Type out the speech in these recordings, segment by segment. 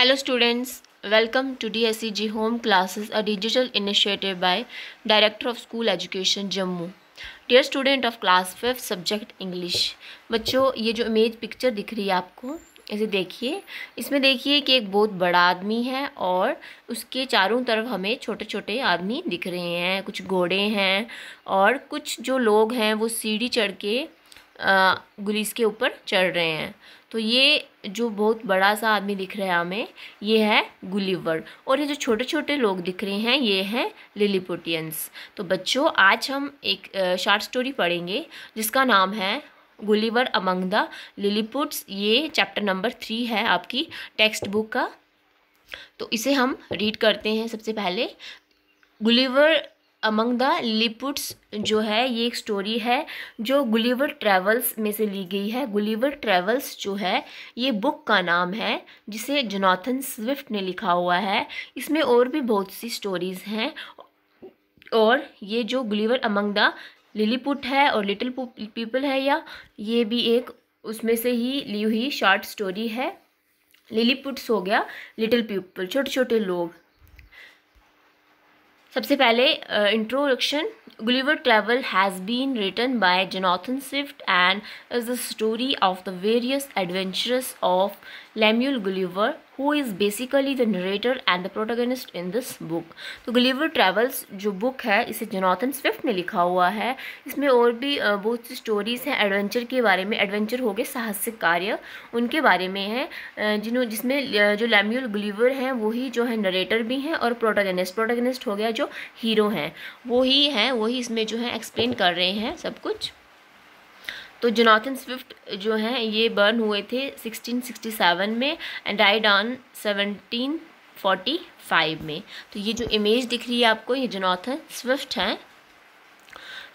Hello Hello students, welcome to DSEG Home Classes, a digital initiative by director of school education Jammu dear student of class fifth subject English बच्चों ये जो image picture दिख रही है आपको इसे देखिए इसमें देखिए कि एक बहुत बड़ा आदमी है और उसके चारों तरफ हमें छोटे छोटे आदमी दिख रहे हैं कुछ घोड़े हैं और कुछ जो लोग हैं वो सीढ़ी चढ़ के गुलिस के ऊपर चढ़ रहे हैं तो ये जो बहुत बड़ा सा आदमी दिख रहा है हमें ये है गुलीवर और ये जो छोटे छोटे लोग दिख रहे हैं ये हैं लिलीपुटियंस तो बच्चों आज हम एक शॉर्ट स्टोरी पढ़ेंगे जिसका नाम है गुलीवर अमंग द लिलीपुट्स ये चैप्टर नंबर थ्री है आपकी टेक्स्ट बुक का तो इसे हम रीड करते हैं सबसे पहले गुलीवर अमंग द लिपुट्स जो है ये एक स्टोरी है जो गुलीवर ट्रेवल्स में से ली गई है गुलीवर ट्रेवल्स जो है ये बुक का नाम है जिसे जोनाथन स्विफ्ट ने लिखा हुआ है इसमें और भी बहुत सी स्टोरीज़ हैं और ये जो गुलीवर अमंग द लिलीपुट है और लिटिल पीपल है या ये भी एक उसमें से ही ली हुई शॉर्ट स्टोरी है लिलीपुट्स हो गया लिटिल पीपल छोटे छोटे लोग सबसे पहले introduction Gulliver travel has been written by Jonathan Swift and is the story of the various adventures of Lemuel Gulliver who is basically the narrator and the protagonist in this book तो gulliver travels जो book है इसे Jonathan Swift ने लिखा हुआ है इसमें और भी बहुत सी स्टोरीज़ हैं एडवेंचर के बारे में एडवेंचर हो गए साहसिक कार्य उनके बारे में है जिन्हों जिसमें जो लेम्यूल गुलिवर हैं वही जो है नरेटर भी हैं और प्रोटागनिस्ट प्रोटागनिस्ट हो गया जो हीरो हैं वही हैं वही इसमें जो है एक्सप्लेन कर रहे हैं सब कुछ तो जोनाथन स्विफ्ट जो हैं ये बर्न हुए थे 1667 में एंड डाइड ऑन 1745 में तो ये जो इमेज दिख रही है आपको ये जोनाथन स्विफ्ट हैं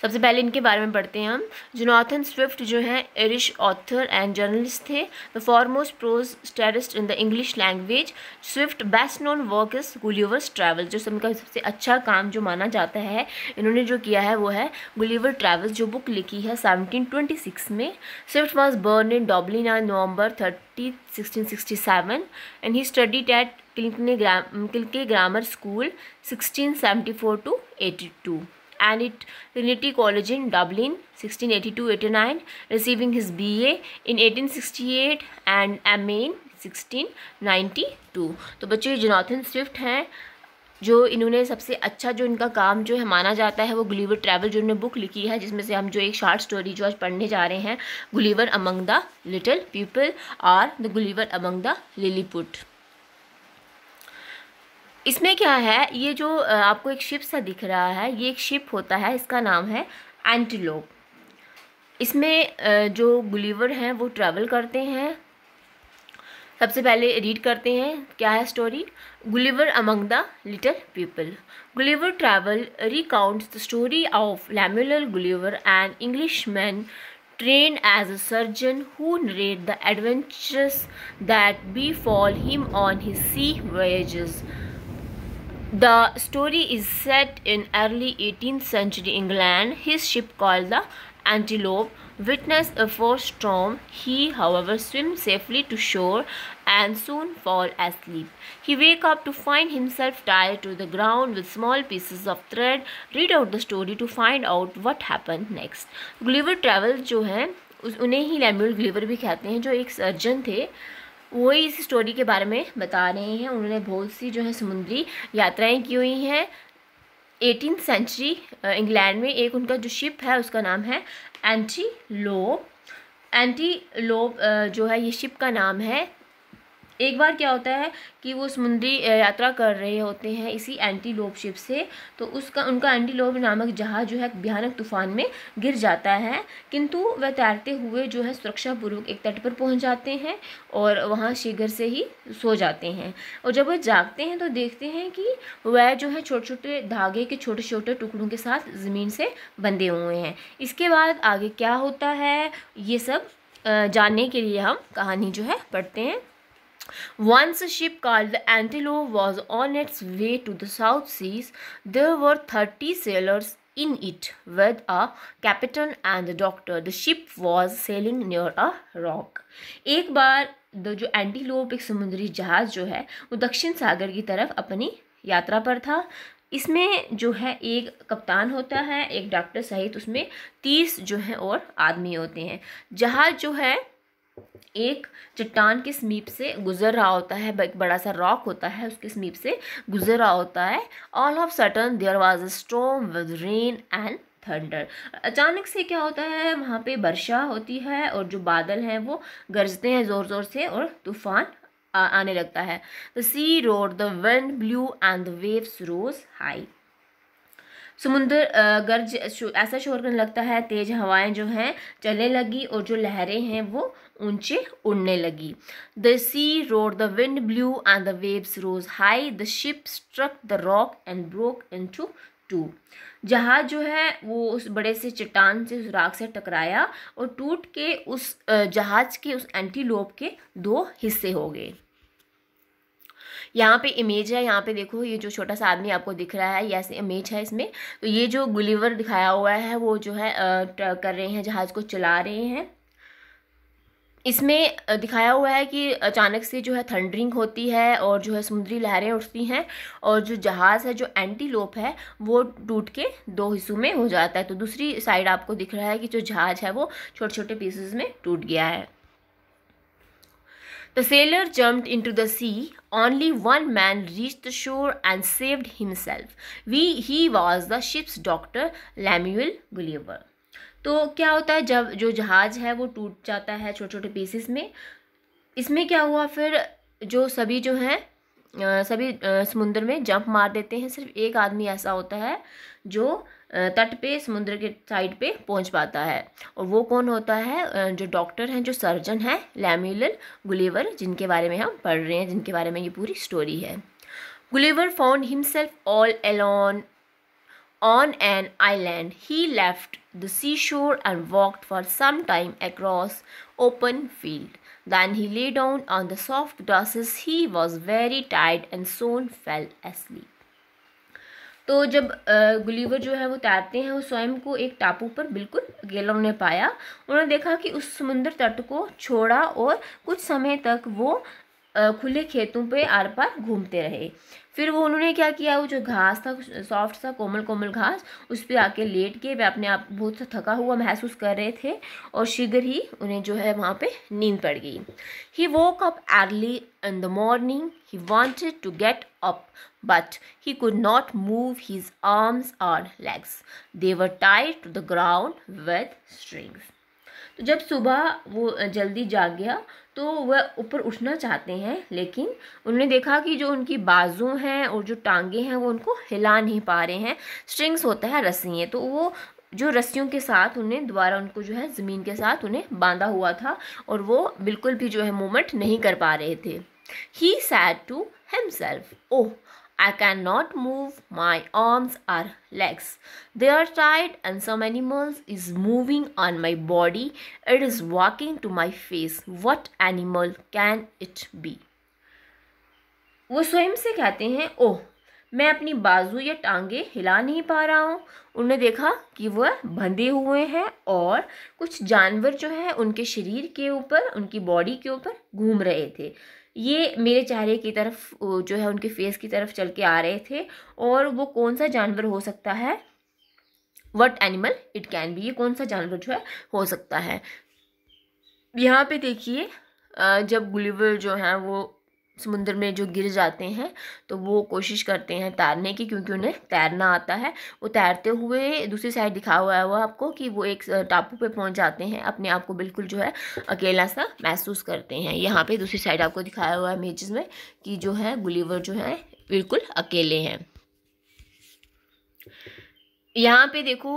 सबसे पहले इनके बारे में पढ़ते हैं हम जोनाथन स्विफ्ट जो हैं आयरिश ऑथर एंड जर्नलिस्ट थे the foremost prose satirist in the English language Swift best known work is Gulliver's travel जो सबका सबसे अच्छा काम जो माना जाता है इन्होंने जो किया है वो है गुलीवर ट्रैवल्स जो बुक लिखी है 1726 में Swift was born in Dublin on November thirty sixteen sixty seven and he studied at Kilke gram Kilke grammar school sixteen seventy four to eighty two and at Trinity College in Dublin 1682-89 receiving his BA in 1868 and MA in 1692 तो बच्चों ये Jonathan Swift हैं जो इन्होंने सबसे अच्छा जो इनका काम जो है माना जाता है वो गुलीवर ट्रैवल जो इन्होंने बुक लिखी है जिसमें से हम जो एक शार्ट स्टोरी जो आज पढ़ने जा रहे हैं Gulliver among the little people और the Gulliver among the Lilliput इसमें क्या है ये जो आपको एक शिप सा दिख रहा है ये एक शिप होता है इसका नाम है एंटीलोप इसमें जो गुलीवर हैं वो ट्रैवल करते हैं सबसे पहले रीड करते हैं क्या है story Gulliver among the little people Gulliver travel recounts the story of Lemuel Gulliver and English man trained as a surgeon who narrate the adventures that befall him on his sea voyages The story is set in early 18th century England. His ship called the Antelope witnessed a force storm. He, however, swims safely to shore and soon fall asleep. He wake up to find himself tied to the ground with small pieces of thread. Read out the story to find out what happened next. Gulliver travels, जो है उन्हें ही लैम्यूल ग्लीवर भी कहते हैं जो एक surgeon थे वही इस स्टोरी के बारे में बता रहे हैं उन्होंने बहुत सी जो है समुद्री यात्राएं की हुई हैं एटीन सेंचुरी इंग्लैंड में एक उनका जो शिप है उसका नाम है एंटी लोब एंटी लोब जो है ये शिप का नाम है एक बार क्या होता है कि वो समुद्री यात्रा कर रहे होते हैं इसी एंटीलोप शिप से तो उसका उनका एंटीलोप नामक जहाज़ जो है भयानक तूफान में गिर जाता है किंतु वह तैरते हुए जो है सुरक्षापूर्वक एक तट पर पहुंच जाते हैं और वहाँ शीघ्र से ही सो जाते हैं और जब वह जागते हैं तो देखते हैं कि वह जो है छोटे छोटे धागे के छोटे छोटे टुकड़ों के साथ ज़मीन से बंधे हुए हैं इसके बाद आगे क्या होता है ये सब जानने के लिए हम कहानी जो है पढ़ते हैं Once a ship called the Antelope was on its way to the South Seas, there were 30 sailors in it with a captain and a doctor. The ship was sailing near a rock. एक बार जो antelope एक समुद्री जहाज़ जो है वो दक्षिण सागर की तरफ अपनी यात्रा पर था इसमें जो है एक कप्तान होता है एक डॉक्टर सहित उसमें तीस जो है और आदमी होते हैं जहाज़ जो है एक चट्टान के समीप से गुजर रहा होता है एक बड़ा सा रॉक होता है उसके समीप से गुजर रहा होता है all of sudden there was a storm with rain and thunder अचानक से क्या होता है वहाँ पे वर्षा होती है और जो बादल हैं वो गरजते हैं ज़ोर ज़ोर से और तूफान आने लगता है the sea roared the wind blew and the waves rose high समुंदर गर्ज ऐसा शोर करने लगता है तेज हवाएं जो हैं चलने लगी और जो लहरें हैं वो ऊंचे उड़ने लगी the sea roared the wind blew and the waves rose high the ship struck the rock and broke into two जहाज जो है वो उस बड़े से चट्टान से उस राग से टकराया और टूट के उस जहाज के उस एंटीलोप के दो हिस्से हो गए यहाँ पे इमेज है यहाँ पे देखो ये जो छोटा सा आदमी आपको दिख रहा है यस इमेज है इसमें तो ये जो गुलीवर दिखाया हुआ है वो जो है कर रहे हैं जहाज़ को चला रहे हैं इसमें दिखाया हुआ है कि अचानक से जो है थंडरिंग होती है और जो है समुद्री लहरें उठती हैं और जो जहाज़ है जो एंटीलोप है वो टूट के दो हिस्सों में हो जाता है तो दूसरी साइड आपको दिख रहा है कि जो जहाज़ है वो छोटे छोटे पीसेस में टूट गया है The sailor jumped into the sea. Only one man reached the shore and saved himself. We, he was the ship's doctor, Lemuel Gulliver. तो क्या होता है जब जो जहाज़ है वो टूट जाता है छोटे छोटे पीसेस में इसमें क्या हुआ फिर जो सभी जो हैं सभी समुंदर में जंप मार देते हैं सिर्फ एक आदमी ऐसा होता है जो तट पे समुद्र के साइड पे पहुंच पाता है और वो कौन होता है जो डॉक्टर हैं जो सर्जन हैं लैम्यूलन गुलेवर जिनके बारे में हम पढ़ रहे हैं जिनके बारे में ये पूरी स्टोरी है Gulliver found himself all alone on an island he left the seashore and walked for some time across open field then he lay down on the soft grasses he was very tired and soon fell asleep तो जब गुलीवर जो है वो तैरते हैं वो स्वयं को एक टापू पर बिल्कुल अकेला उन्हें पाया उन्होंने देखा कि उस समुद्र तट को छोड़ा और कुछ समय तक वो खुले खेतों पे आर पार घूमते रहे फिर वो उन्होंने क्या किया वो जो घास था सॉफ्ट सा कोमल कोमल घास उस पर आके लेट के वे अपने आप बहुत सा थका हुआ महसूस कर रहे थे और शीघ्र ही उन्हें जो है वहाँ पे नींद पड़ गई he woke up early in the morning he wanted to get up but he could not move his arms और legs they were tied to the ground with strings तो जब सुबह वो जल्दी जाग गया तो वह ऊपर उठना चाहते हैं लेकिन उन्होंने देखा कि जो उनकी बाजू हैं और जो टांगे हैं वो उनको हिला नहीं पा रहे हैं स्ट्रिंग्स होता है रस्सियाँ तो वो जो रस्सियों के साथ उन्हें दोबारा उनको जो है ज़मीन के साथ उन्हें बांधा हुआ था और वो बिल्कुल भी जो है मूवमेंट नहीं कर पा रहे थे he said to himself oh I cannot move my arms or legs. They are tired and some animal is moving on my body. It is walking to my face. What animal can it be? वो स्वयं से कहते हैं ओह मैं अपनी बाजू या टांगे हिला नहीं पा रहा हूँ उन्होंने देखा कि वह बंधे हुए हैं और कुछ जानवर जो हैं उनके शरीर के ऊपर उनकी बॉडी के ऊपर घूम रहे थे ये मेरे चेहरे की तरफ जो है उनके फेस की तरफ चल के आ रहे थे और वो कौन सा जानवर हो सकता है what animal it can be ये कौन सा जानवर जो है हो सकता है यहाँ पे देखिए जब गुलिवर जो है वो समुद्र में जो गिर जाते हैं तो वो कोशिश करते हैं तैरने की क्योंकि उन्हें तैरना आता है वो तैरते हुए दूसरी साइड दिखा हुआ है वो आपको कि वो एक टापू पे पहुंच जाते हैं अपने आप को बिल्कुल जो है अकेला सा महसूस करते हैं यहाँ पे दूसरी साइड आपको दिखाया हुआ है इमेज में कि जो है गुलीवर जो है बिल्कुल अकेले हैं यहाँ पे देखो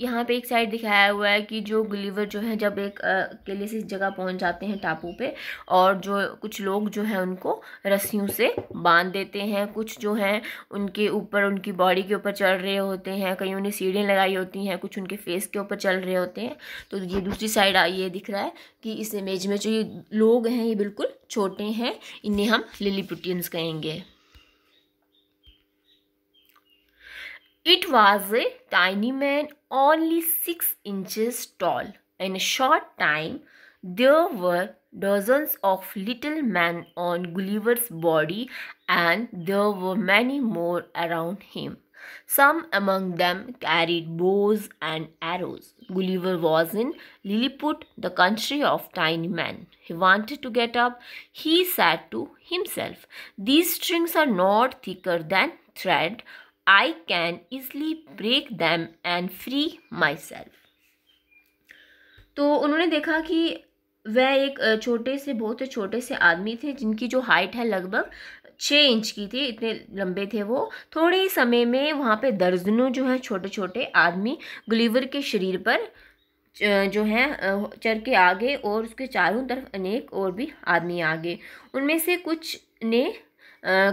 यहाँ पे एक साइड दिखाया हुआ है कि जो ग्लीवर जो है जब एक अकेले से जगह पहुँच जाते हैं टापू पे और जो कुछ लोग जो हैं उनको रस्सियों से बांध देते हैं कुछ जो हैं उनके ऊपर उनकी बॉडी के ऊपर चल रहे होते हैं कहीं उन्हें सीढ़ियाँ लगाई होती हैं कुछ उनके फेस के ऊपर चल रहे होते हैं तो ये दूसरी साइड ये दिख रहा है कि इस इमेज में जो ये लोग हैं ये बिल्कुल छोटे हैं इन्हें हम लिलीपुटियंस कहेंगे It was a tiny man only 6 inches tall. In a short time, there were dozens of little men on Gulliver's body and there were many more around him. Some among them carried bows and arrows. Gulliver was in Lilliput, the country of tiny men. He wanted to get up. He said to himself, These strings are not thicker than thread I can easily break them and free myself. तो उन्होंने देखा कि वह एक छोटे से बहुत छोटे से आदमी थे जिनकी जो हाइट है लगभग छः इंच की थी इतने लंबे थे वो थोड़े ही समय में वहाँ पे दर्जनों जो हैं छोटे छोटे आदमी ग्लीवर के शरीर पर जो है चर के आगे और उसके चारों तरफ अनेक और भी आदमी आ गए उनमें से कुछ ने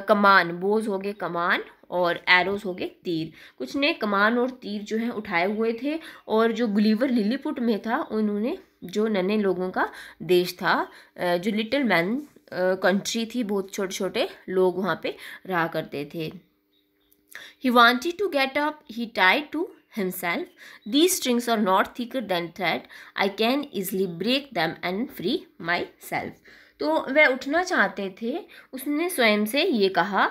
कमान बोझ हो गए कमान और एरोज हो गए तीर कुछ ने कमान और तीर जो है उठाए हुए थे और जो गुलीवर लिलीपुट में था उन्होंने जो नन्हे लोगों का देश था जो लिटिल मैन कंट्री थी बहुत छोटे छोटे लोग वहाँ पे रहा करते थे he wanted to get up he tied to himself. These are not thicker than thread I can easily break break and free myself तो वह उठना चाहते थे उसने स्वयं से ये कहा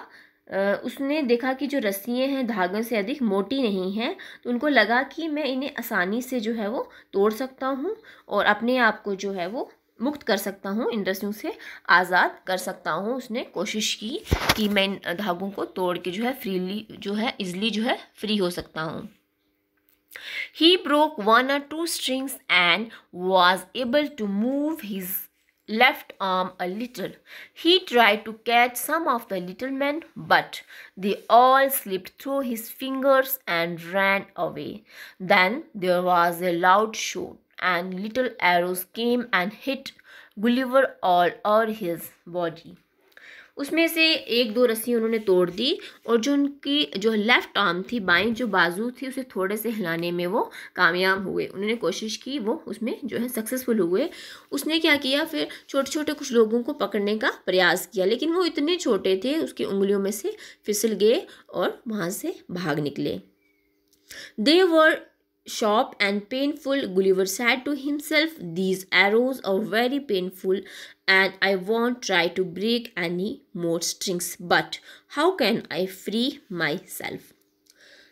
उसने देखा कि जो रस्सियाँ हैं धागों से अधिक मोटी नहीं हैं तो उनको लगा कि मैं इन्हें आसानी से जो है वो तोड़ सकता हूँ और अपने आप को जो है वो मुक्त कर सकता हूँ इन रस्सियों से आज़ाद कर सकता हूँ उसने कोशिश की कि मैं इन धागों को तोड़ के जो है फ्रीली जो है इजली जो है फ्री हो सकता हूँ he broke one or two strings and was able to move his left arm a little. He tried to catch some of the little men, but they all slipped through his fingers and ran away. Then there was a loud shout, and little arrows came and hit Gulliver all over his body. उसमें से एक दो रस्सी उन्होंने तोड़ दी और जो उनकी जो लेफ़्ट आर्म थी बाएं जो बाजू थी उसे थोड़े से हिलाने में वो कामयाब हुए उन्होंने कोशिश की वो उसमें जो है सक्सेसफुल हुए उसने क्या किया फिर छोटे छोटे कुछ लोगों को पकड़ने का प्रयास किया लेकिन वो इतने छोटे थे उसकी उंगलियों में से फिसल गए और वहाँ से भाग निकले दे वर sharp and painful gulliver said to himself these arrows are very painful and I won't try to break any more strings but how can I free myself?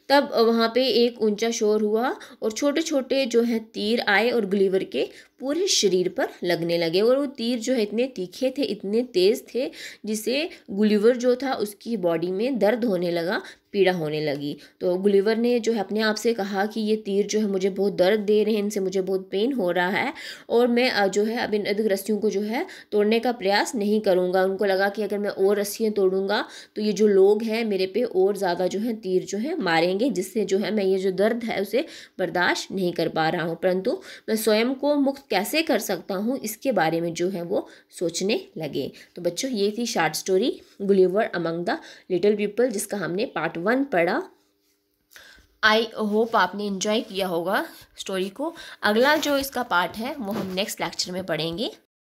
तब वहाँ पे एक ऊंचा शोर हुआ और छोटे छोटे जो हैं तीर आए और ग्लीवर के पूरे शरीर पर लगने लगे और वो तीर जो है इतने तीखे थे इतने तेज़ थे जिसे गुलीवर जो था उसकी बॉडी में दर्द होने लगा पीड़ा होने लगी तो गुलीवर ने जो है अपने आप से कहा कि ये तीर जो है मुझे बहुत दर्द दे रहे हैं इनसे मुझे बहुत पेन हो रहा है और मैं जो है अब इन रस्सियों को जो है तोड़ने का प्रयास नहीं करूँगा उनको लगा कि अगर मैं और रस्सियाँ तोड़ूँगा तो ये जो लोग हैं मेरे पे और ज़्यादा जो है तीर जो है मारेंगे जिससे जो है मैं ये जो दर्द है उसे बर्दाश्त नहीं कर पा रहा हूँ परंतु मैं स्वयं को मुक्त कैसे कर सकता हूँ इसके बारे में जो है वो सोचने लगे तो बच्चों ये थी short story Gulliver among the little people जिसका हमने पार्ट वन पढ़ा आई होप आपने इन्जॉय किया होगा स्टोरी को अगला जो इसका पार्ट है वो हम नेक्स्ट लेक्चर में पढ़ेंगे